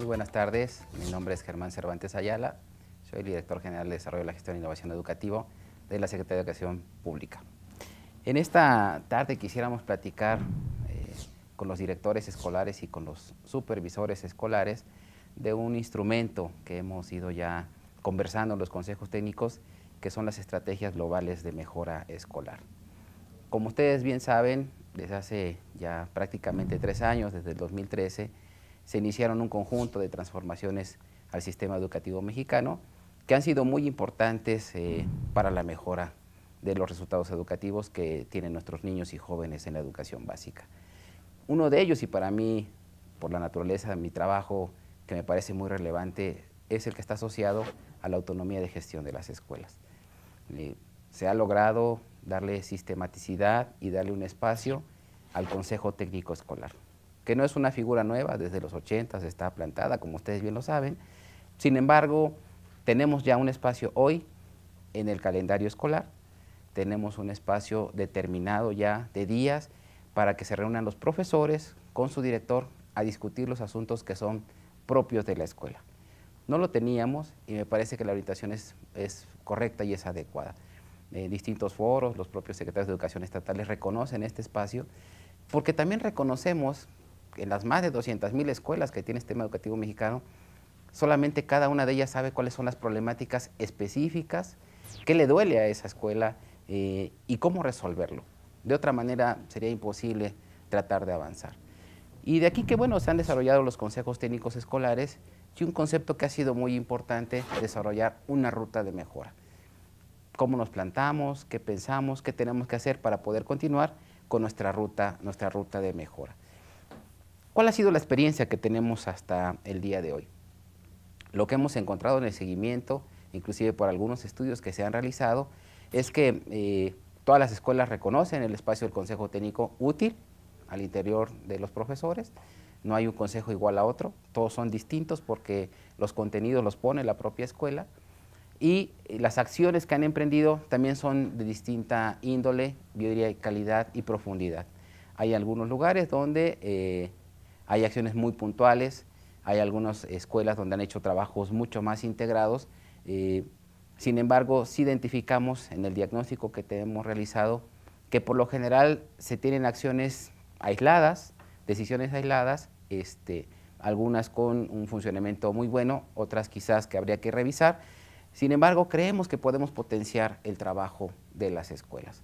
Muy buenas tardes, mi nombre es Germán Cervantes Ayala, soy el director general de Desarrollo de la Gestión e Innovación Educativa de la Secretaría de Educación Pública. En esta tarde quisiéramos platicar eh, con los directores escolares y con los supervisores escolares de un instrumento que hemos ido ya conversando en los consejos técnicos, que son las estrategias globales de mejora escolar. Como ustedes bien saben, desde hace ya prácticamente tres años, desde el 2013, se iniciaron un conjunto de transformaciones al sistema educativo mexicano que han sido muy importantes eh, para la mejora de los resultados educativos que tienen nuestros niños y jóvenes en la educación básica. Uno de ellos, y para mí, por la naturaleza de mi trabajo, que me parece muy relevante, es el que está asociado a la autonomía de gestión de las escuelas. Eh, se ha logrado darle sistematicidad y darle un espacio al Consejo Técnico Escolar que no es una figura nueva, desde los 80 está plantada, como ustedes bien lo saben. Sin embargo, tenemos ya un espacio hoy en el calendario escolar, tenemos un espacio determinado ya de días para que se reúnan los profesores con su director a discutir los asuntos que son propios de la escuela. No lo teníamos y me parece que la orientación es, correcta y es adecuada. En eh, distintos foros, los propios secretarios de Educación Estatales reconocen este espacio, porque también reconocemos en las más de 200.000 escuelas que tiene el este sistema educativo mexicano, solamente cada una de ellas sabe cuáles son las problemáticas específicas, qué le duele a esa escuela eh, y cómo resolverlo. De otra manera sería imposible tratar de avanzar. Y de aquí que, bueno, se han desarrollado los consejos técnicos escolares y un concepto que ha sido muy importante, desarrollar una ruta de mejora. Cómo nos plantamos, qué pensamos, qué tenemos que hacer para poder continuar con nuestra ruta, nuestra ruta de mejora. ¿Cuál ha sido la experiencia que tenemos hasta el día de hoy? Lo que hemos encontrado en el seguimiento, inclusive por algunos estudios que se han realizado, es que eh, todas las escuelas reconocen el espacio del Consejo Técnico útil al interior de los profesores. No hay un consejo igual a otro, todos son distintos porque los contenidos los pone la propia escuela y las acciones que han emprendido también son de distinta índole, yo diría calidad y profundidad. Hay algunos lugares donde eh, hay acciones muy puntuales, hay algunas escuelas donde han hecho trabajos mucho más integrados. Eh, sin embargo, sí identificamos en el diagnóstico que tenemos realizado que por lo general se tienen acciones aisladas, decisiones aisladas, este, algunas con un funcionamiento muy bueno, otras quizás que habría que revisar. Sin embargo, creemos que podemos potenciar el trabajo de las escuelas.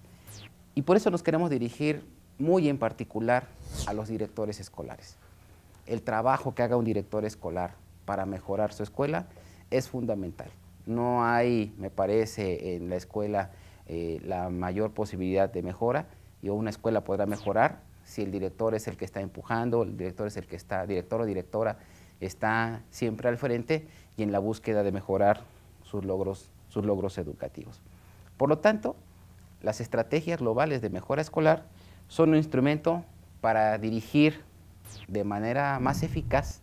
Y por eso nos queremos dirigir muy en particular a los directores escolares el trabajo que haga un director escolar para mejorar su escuela es fundamental. No hay, me parece, en la escuela eh, la mayor posibilidad de mejora y una escuela podrá mejorar si el director es el que está empujando, el director es el que está, director o directora está siempre al frente y en la búsqueda de mejorar sus logros, sus logros educativos. Por lo tanto, las estrategias globales de mejora escolar son un instrumento para dirigir de manera más eficaz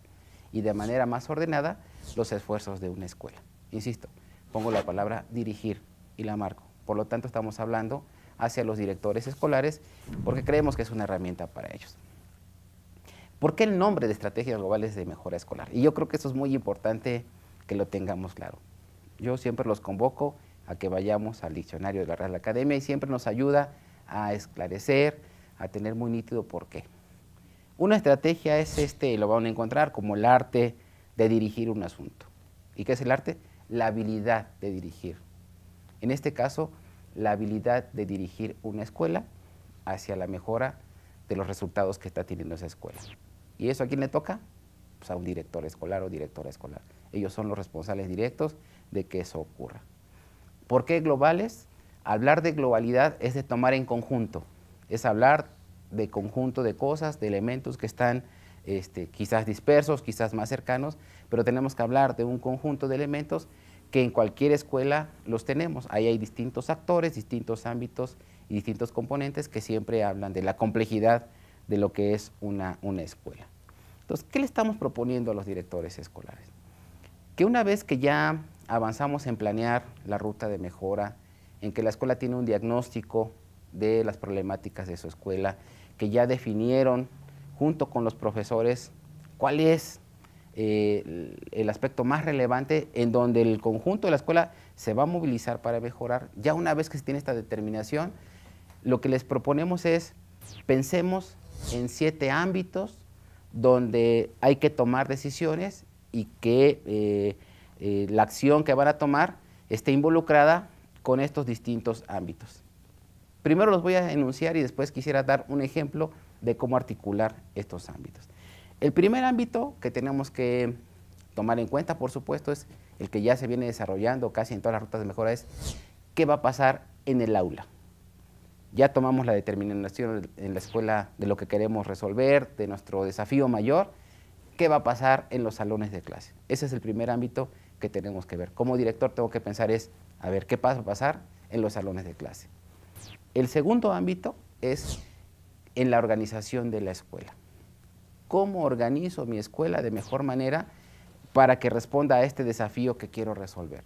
y de manera más ordenada los esfuerzos de una escuela. Insisto, pongo la palabra dirigir y la marco. Por lo tanto, estamos hablando hacia los directores escolares porque creemos que es una herramienta para ellos. ¿Por qué el nombre de Estrategias Globales de Mejora Escolar? Y yo creo que eso es muy importante que lo tengamos claro. Yo siempre los convoco a que vayamos al diccionario de la Real Academia y siempre nos ayuda a esclarecer, a tener muy nítido por qué. Una estrategia es este, lo van a encontrar como el arte de dirigir un asunto. ¿Y qué es el arte? La habilidad de dirigir. En este caso, la habilidad de dirigir una escuela hacia la mejora de los resultados que está teniendo esa escuela. ¿Y eso a quién le toca? Pues a un director escolar o directora escolar. Ellos son los responsables directos de que eso ocurra. ¿Por qué globales? Hablar de globalidad es de tomar en conjunto, es hablar de conjunto de cosas, de elementos que están este, quizás dispersos, quizás más cercanos, pero tenemos que hablar de un conjunto de elementos que en cualquier escuela los tenemos. Ahí hay distintos actores, distintos ámbitos y distintos componentes que siempre hablan de la complejidad de lo que es una, una escuela. Entonces, ¿qué le estamos proponiendo a los directores escolares? Que una vez que ya avanzamos en planear la ruta de mejora, en que la escuela tiene un diagnóstico de las problemáticas de su escuela, que ya definieron junto con los profesores cuál es eh, el aspecto más relevante en donde el conjunto de la escuela se va a movilizar para mejorar. Ya una vez que se tiene esta determinación, lo que les proponemos es, pensemos en siete ámbitos donde hay que tomar decisiones y que eh, eh, la acción que van a tomar esté involucrada con estos distintos ámbitos. Primero los voy a enunciar y después quisiera dar un ejemplo de cómo articular estos ámbitos. El primer ámbito que tenemos que tomar en cuenta, por supuesto, es el que ya se viene desarrollando casi en todas las rutas de mejora, es qué va a pasar en el aula. Ya tomamos la determinación en la escuela de lo que queremos resolver, de nuestro desafío mayor, qué va a pasar en los salones de clase. Ese es el primer ámbito que tenemos que ver. Como director tengo que pensar es, a ver, ¿qué va a pasar en los salones de clase? El segundo ámbito es en la organización de la escuela. ¿Cómo organizo mi escuela de mejor manera para que responda a este desafío que quiero resolver?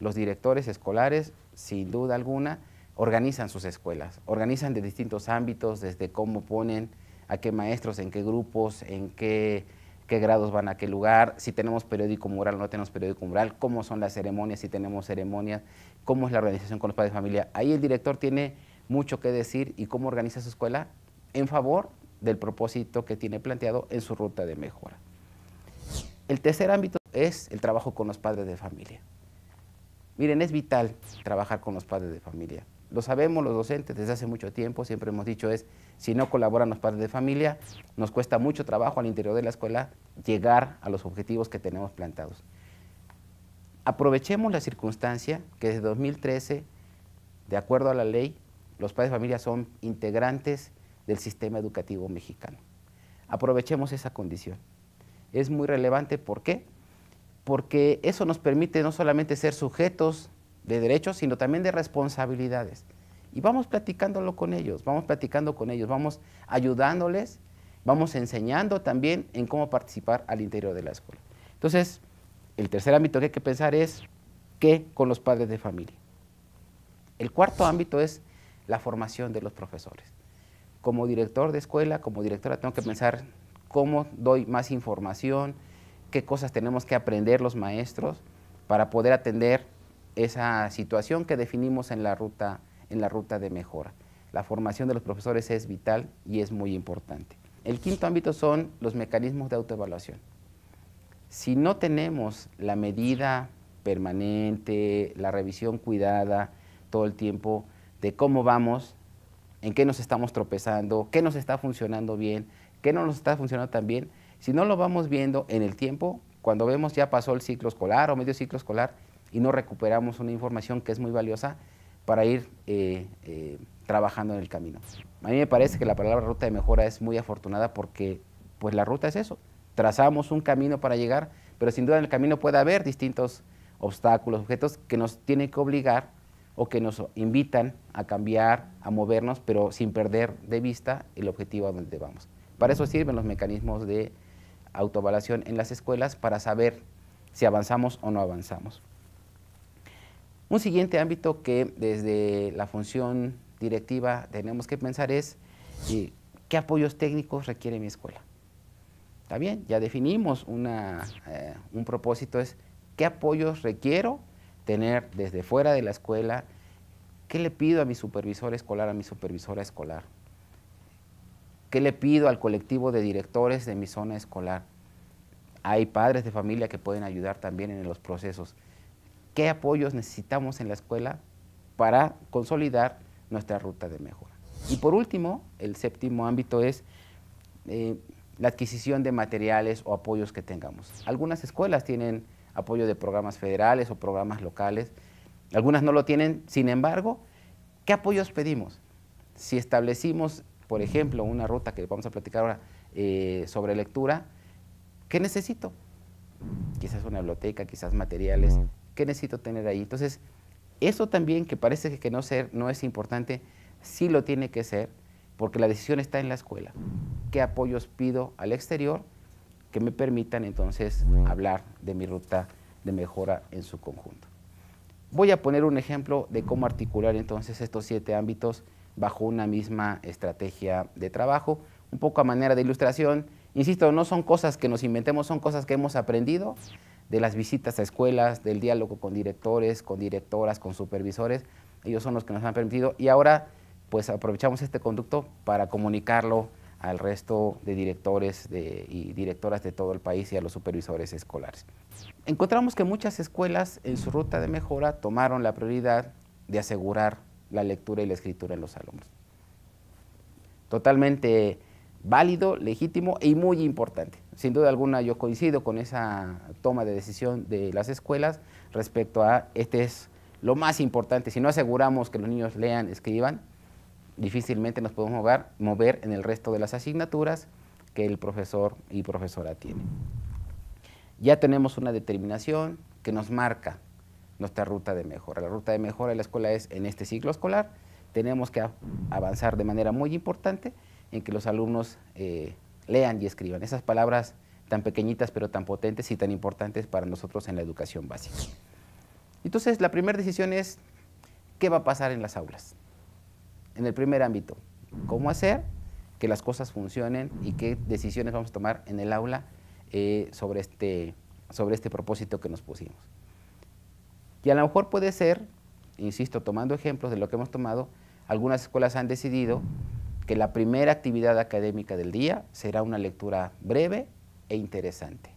Los directores escolares, sin duda alguna, organizan sus escuelas, organizan de distintos ámbitos, desde cómo ponen a qué maestros, en qué grupos, en qué, qué grados van a qué lugar, si tenemos periódico mural o no tenemos periódico mural, cómo son las ceremonias, si tenemos ceremonias, cómo es la organización con los padres de familia. Ahí el director tiene mucho que decir y cómo organiza su escuela en favor del propósito que tiene planteado en su ruta de mejora. El tercer ámbito es el trabajo con los padres de familia. Miren, es vital trabajar con los padres de familia. Lo sabemos los docentes desde hace mucho tiempo, siempre hemos dicho es, si no colaboran los padres de familia, nos cuesta mucho trabajo al interior de la escuela llegar a los objetivos que tenemos plantados. Aprovechemos la circunstancia que desde 2013, de acuerdo a la ley, los padres de familia son integrantes del sistema educativo mexicano. Aprovechemos esa condición. Es muy relevante, ¿por qué? Porque eso nos permite no solamente ser sujetos de derechos, sino también de responsabilidades. Y vamos platicándolo con ellos, vamos platicando con ellos, vamos ayudándoles, vamos enseñando también en cómo participar al interior de la escuela. Entonces, el tercer ámbito que hay que pensar es qué con los padres de familia. El cuarto ámbito es la formación de los profesores. Como director de escuela, como directora, tengo que pensar cómo doy más información, qué cosas tenemos que aprender los maestros para poder atender esa situación que definimos en la ruta, en la ruta de mejora. La formación de los profesores es vital y es muy importante. El quinto ámbito son los mecanismos de autoevaluación. Si no tenemos la medida permanente, la revisión cuidada todo el tiempo, de cómo vamos, en qué nos estamos tropezando, qué nos está funcionando bien, qué no nos está funcionando tan bien. Si no lo vamos viendo en el tiempo, cuando vemos ya pasó el ciclo escolar o medio ciclo escolar y no recuperamos una información que es muy valiosa para ir eh, eh, trabajando en el camino. A mí me parece que la palabra ruta de mejora es muy afortunada porque pues la ruta es eso. Trazamos un camino para llegar, pero sin duda en el camino puede haber distintos obstáculos, objetos que nos tienen que obligar o que nos invitan a cambiar, a movernos, pero sin perder de vista el objetivo a donde vamos. Para eso sirven los mecanismos de autoevaluación en las escuelas para saber si avanzamos o no avanzamos. Un siguiente ámbito que desde la función directiva tenemos que pensar es eh, qué apoyos técnicos requiere mi escuela. Está bien, ya definimos eh, un propósito, es qué apoyos requiero tener desde fuera de la escuela, ¿qué le pido a mi supervisor escolar, a mi supervisora escolar? ¿Qué le pido al colectivo de directores de mi zona escolar? Hay padres de familia que pueden ayudar también en los procesos. ¿Qué apoyos necesitamos en la escuela para consolidar nuestra ruta de mejora? Y por último, el séptimo ámbito es eh, la adquisición de materiales o apoyos que tengamos. Algunas escuelas tienen apoyo de programas federales o programas locales. Algunas no lo tienen, sin embargo, ¿qué apoyos pedimos? Si establecimos, por ejemplo, una ruta que vamos a platicar ahora eh, sobre lectura, ¿qué necesito? Quizás una biblioteca, quizás materiales, ¿qué necesito tener ahí? Entonces, eso también que parece que no, ser, no es importante, sí lo tiene que ser, porque la decisión está en la escuela. ¿Qué apoyos pido al exterior? que me permitan entonces hablar de mi ruta de mejora en su conjunto. Voy a poner un ejemplo de cómo articular entonces estos siete ámbitos bajo una misma estrategia de trabajo, un poco a manera de ilustración. Insisto, no son cosas que nos inventemos, son cosas que hemos aprendido de las visitas a escuelas, del diálogo con directores, con directoras, con supervisores. Ellos son los que nos han permitido y ahora pues aprovechamos este conducto para comunicarlo al resto de directores y directoras de todo el país y a los supervisores escolares. Encontramos que muchas escuelas en su ruta de mejora tomaron la prioridad de asegurar la lectura y la escritura en los alumnos. Totalmente válido, legítimo y muy importante. Sin duda alguna yo coincido con esa toma de decisión de las escuelas respecto a este es lo más importante, si no aseguramos que los niños lean, escriban, difícilmente nos podemos mover, en el resto de las asignaturas que el profesor y profesora tiene. Ya tenemos una determinación que nos marca nuestra ruta de mejora. La ruta de mejora de la escuela es en este ciclo escolar, tenemos que avanzar de manera muy importante en que los alumnos eh, lean y escriban esas palabras tan pequeñitas pero tan potentes y tan importantes para nosotros en la educación básica. Entonces, la primera decisión es, ¿qué va a pasar en las aulas? en el primer ámbito, cómo hacer que las cosas funcionen y qué decisiones vamos a tomar en el aula eh, sobre, este, sobre este propósito que nos pusimos. Y a lo mejor puede ser, insisto, tomando ejemplos de lo que hemos tomado, algunas escuelas han decidido que la primera actividad académica del día será una lectura breve e interesante.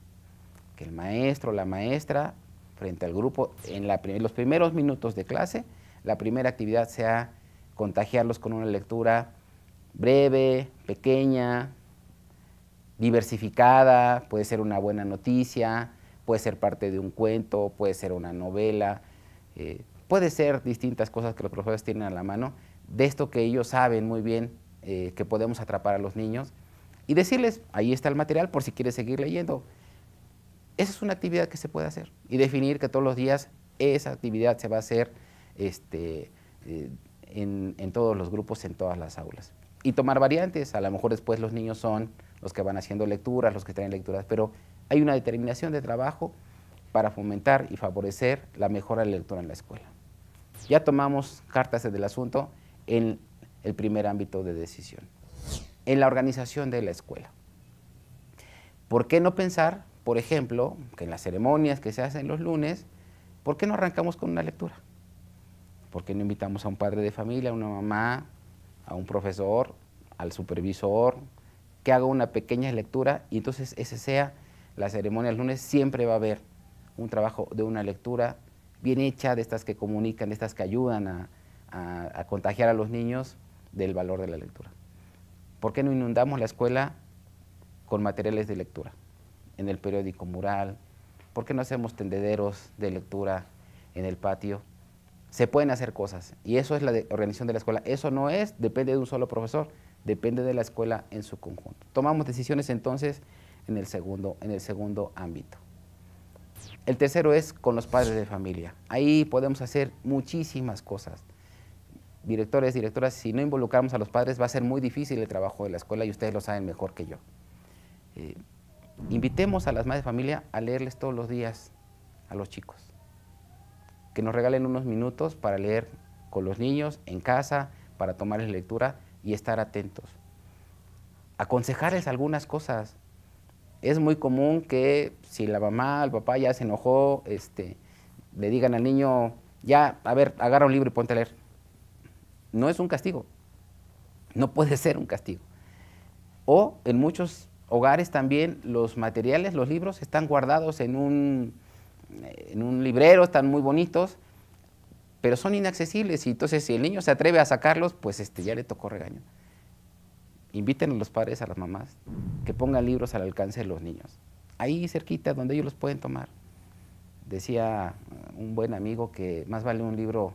Que el maestro o la maestra, frente al grupo, en la, los primeros minutos de clase, la primera actividad sea contagiarlos con una lectura breve, pequeña, diversificada, puede ser una buena noticia, puede ser parte de un cuento, puede ser una novela, eh, puede ser distintas cosas que los profesores tienen a la mano, de esto que ellos saben muy bien eh, que podemos atrapar a los niños y decirles, ahí está el material por si quieres seguir leyendo. Esa es una actividad que se puede hacer y definir que todos los días esa actividad se va a hacer este, eh, en, todos los grupos, en todas las aulas. Y tomar variantes, a lo mejor después los niños son los que van haciendo lecturas, los que traen lecturas, pero hay una determinación de trabajo para fomentar y favorecer la mejora de la lectura en la escuela. Ya tomamos cartas del asunto en el primer ámbito de decisión, en la organización de la escuela. ¿Por qué no pensar, por ejemplo, que en las ceremonias que se hacen los lunes, ¿por qué no arrancamos con una lectura? ¿Por qué no invitamos a un padre de familia, a una mamá, a un profesor, al supervisor, que haga una pequeña lectura y entonces ese sea la ceremonia el lunes? Siempre va a haber un trabajo de una lectura bien hecha, de estas que comunican, de estas que ayudan a, a contagiar a los niños del valor de la lectura. ¿Por qué no inundamos la escuela con materiales de lectura? En el periódico mural, ¿por qué no hacemos tendederos de lectura en el patio? se pueden hacer cosas. Y eso es la organización de la escuela. Eso no es, depende de un solo profesor, depende de la escuela en su conjunto. Tomamos decisiones entonces en el segundo, en el segundo ámbito. El tercero es con los padres de familia. Ahí podemos hacer muchísimas cosas. Directores, directoras, si no involucramos a los padres va a ser muy difícil el trabajo de la escuela y ustedes lo saben mejor que yo. Eh, invitemos a las madres de familia a leerles todos los días a los chicos que nos regalen unos minutos para leer con los niños en casa, para tomarles lectura y estar atentos. Aconsejarles algunas cosas. Es muy común que si la mamá, el papá ya se enojó, este, le digan al niño, ya, a ver, agarra un libro y ponte a leer. No es un castigo. No puede ser un castigo. O en muchos hogares también los materiales, los libros están guardados en un en un librero, están muy bonitos, pero son inaccesibles y entonces si el niño se atreve a sacarlos, pues este, ya le tocó regaño. Inviten a los padres, a las mamás, que pongan libros al alcance de los niños, ahí cerquita donde ellos los pueden tomar. Decía un buen amigo que más vale un libro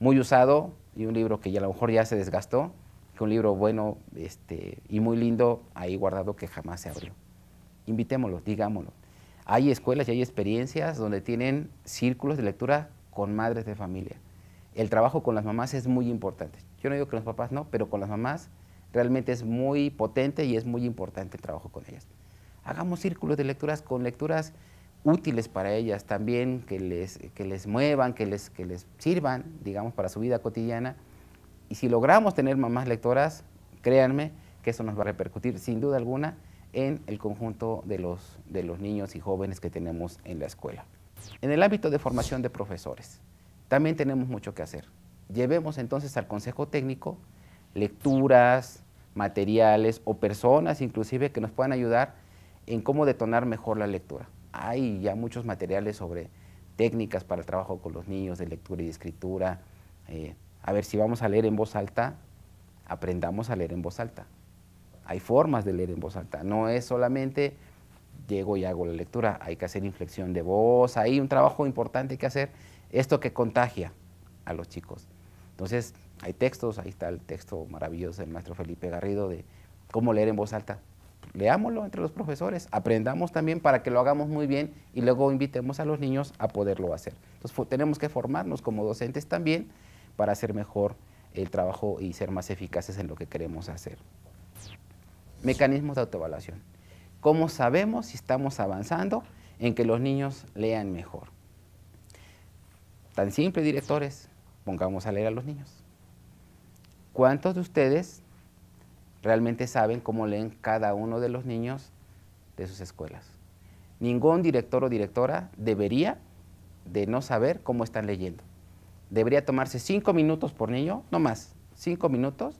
muy usado y un libro que ya a lo mejor ya se desgastó, que un libro bueno este, y muy lindo ahí guardado que jamás se abrió. Invitémoslo, digámoslo. Hay escuelas y hay experiencias donde tienen círculos de lectura con madres de familia. El trabajo con las mamás es muy importante. Yo no digo que los papás no, pero con las mamás realmente es muy potente y es muy importante el trabajo con ellas. Hagamos círculos de lecturas con lecturas útiles para ellas también, que les, que les muevan, que les, que les sirvan, digamos, para su vida cotidiana. Y si logramos tener mamás lectoras, créanme que eso nos va a repercutir sin duda alguna en el conjunto de los, niños y jóvenes que tenemos en la escuela. En el ámbito de formación de profesores, también tenemos mucho que hacer. Llevemos entonces al Consejo Técnico lecturas, materiales o personas inclusive que nos puedan ayudar en cómo detonar mejor la lectura. Hay ya muchos materiales sobre técnicas para el trabajo con los niños de lectura y escritura. Eh, a ver, si vamos a leer en voz alta, aprendamos a leer en voz alta. Hay formas de leer en voz alta, no es solamente llego y hago la lectura, hay que hacer inflexión de voz, hay un trabajo importante que hacer, esto que contagia a los chicos. Entonces, hay textos, ahí está el texto maravilloso del maestro Felipe Garrido de cómo leer en voz alta. Leámoslo entre los profesores, aprendamos también para que lo hagamos muy bien y luego invitemos a los niños a poderlo hacer. Entonces, tenemos que formarnos como docentes también para hacer mejor el trabajo y ser más eficaces en lo que queremos hacer mecanismos de autoevaluación. ¿Cómo sabemos si estamos avanzando en que los niños lean mejor? Tan simple, directores, pongamos a leer a los niños. ¿Cuántos de ustedes realmente saben cómo leen cada uno de los niños de sus escuelas? Ningún director o directora debería de no saber cómo están leyendo. Debería tomarse cinco minutos por niño, no más, cinco minutos,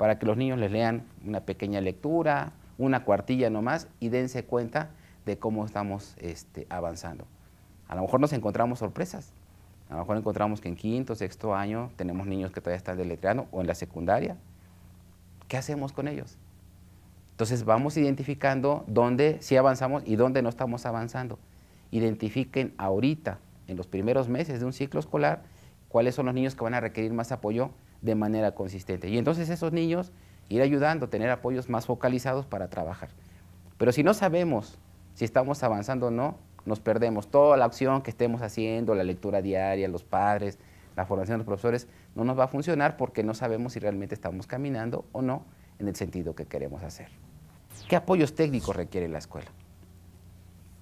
para que los niños les lean una pequeña lectura, una cuartilla nomás, y dense cuenta de cómo estamos este, avanzando. A lo mejor nos encontramos sorpresas. A lo mejor encontramos que en quinto, sexto año tenemos niños que todavía están deletreando o en la secundaria. ¿Qué hacemos con ellos? Entonces vamos identificando dónde sí avanzamos y dónde no estamos avanzando. Identifiquen ahorita, en los primeros meses de un ciclo escolar, cuáles son los niños que van a requerir más apoyo de manera consistente. Y entonces esos niños ir ayudando, tener apoyos más focalizados para trabajar. Pero si no sabemos si estamos avanzando o no, nos perdemos. Toda la opción que estemos haciendo, la lectura diaria, los padres, la formación de los profesores, no nos va a funcionar porque no sabemos si realmente estamos caminando o no en el sentido que queremos hacer. ¿Qué apoyos técnicos requiere la escuela?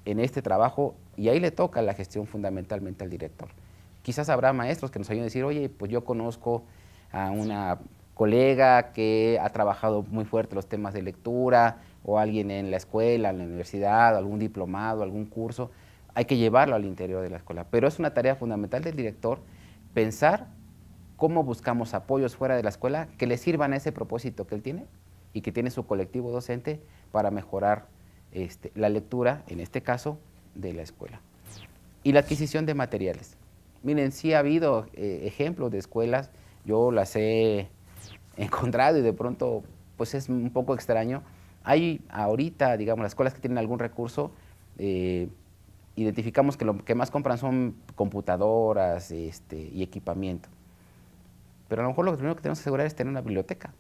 En este trabajo, y ahí le toca la gestión fundamentalmente al director. Quizás habrá maestros que nos ayuden a decir, oye, pues yo conozco a una colega que ha trabajado muy fuerte los temas de lectura o alguien en la escuela, en la universidad, algún diplomado, algún curso, hay que llevarlo al interior de la escuela. Pero es una tarea fundamental del director pensar cómo buscamos apoyos fuera de la escuela que le sirvan a ese propósito que él tiene y que tiene su colectivo docente para mejorar este, la lectura, en este caso, de la escuela. Y la adquisición de materiales. Miren, sí ha habido eh, ejemplos de escuelas yo las he encontrado y de pronto pues es un poco extraño. Hay ahorita, digamos, las escuelas que tienen algún recurso, eh, identificamos que lo que más compran son computadoras este, y equipamiento. Pero a lo mejor lo primero que tenemos que asegurar es tener una biblioteca.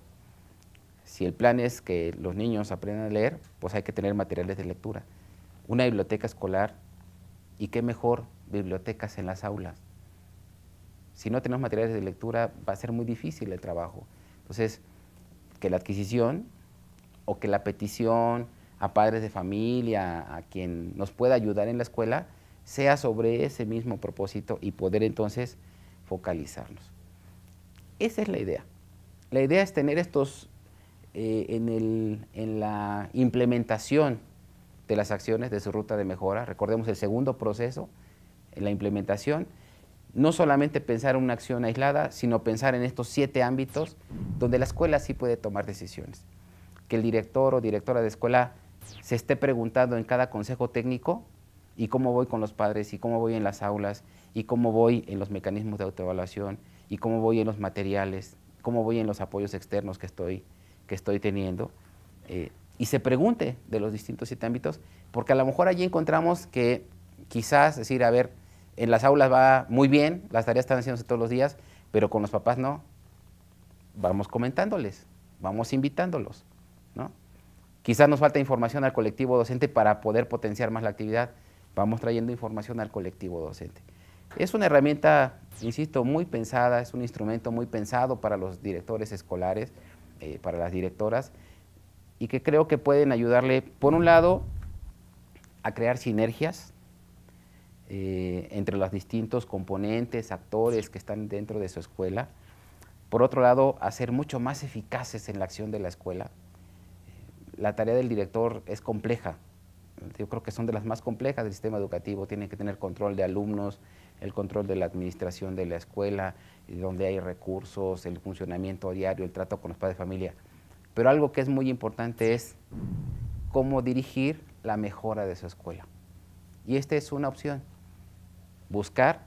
Si el plan es que los niños aprendan a leer, pues hay que tener materiales de lectura. Una biblioteca escolar y qué mejor bibliotecas en las aulas si no tenemos materiales de lectura, va a ser muy difícil el trabajo. Entonces, que la adquisición o que la petición a padres de familia, a quien nos pueda ayudar en la escuela, sea sobre ese mismo propósito y poder entonces focalizarnos. Esa es la idea. La idea es tener estos eh, en, en la implementación de las acciones de su ruta de mejora. Recordemos el segundo proceso, en la implementación, no solamente pensar en una acción aislada, sino pensar en estos siete ámbitos donde la escuela sí puede tomar decisiones. Que el director o directora de escuela se esté preguntando en cada consejo técnico y cómo voy con los padres y cómo voy en las aulas y cómo voy en los mecanismos de autoevaluación y cómo voy en los materiales, cómo voy en los apoyos externos que estoy, que estoy teniendo. Eh, y se pregunte de los distintos siete ámbitos, porque a lo mejor allí encontramos que quizás, decir, a ver, en las aulas va muy bien, las tareas están haciéndose todos los días, pero con los papás no. Vamos comentándoles, vamos invitándolos. Quizás nos falta información al colectivo docente para poder potenciar más la actividad. Vamos trayendo información al colectivo docente. Es una herramienta, insisto, muy pensada, es un instrumento muy pensado para los directores escolares, eh, para las directoras, y que creo que pueden ayudarle, por un lado, a crear sinergias eh, entre los distintos componentes, actores que están dentro de su escuela. Por otro lado, hacer mucho más eficaces en la acción de la escuela. La tarea del director es compleja. Yo creo que son de las más complejas del sistema educativo. Tienen que tener control de alumnos, el control de la administración de la escuela, donde hay recursos, el funcionamiento diario, el trato con los padres de familia. Pero algo que es muy importante es cómo dirigir la mejora de su escuela. Y esta es una opción buscar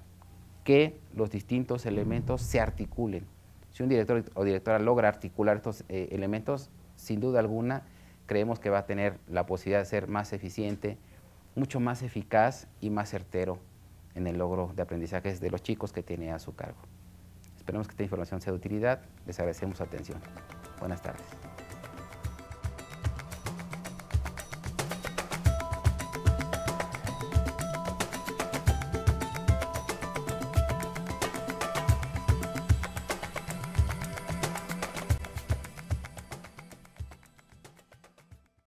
que los distintos elementos se articulen. Si un director o directora logra articular estos eh, elementos, sin duda alguna creemos que va a tener la posibilidad de ser más eficiente, mucho más eficaz y más certero en el logro de aprendizajes de los chicos que tiene a su cargo. Esperemos que esta información sea de utilidad. Les agradecemos su atención. Buenas tardes.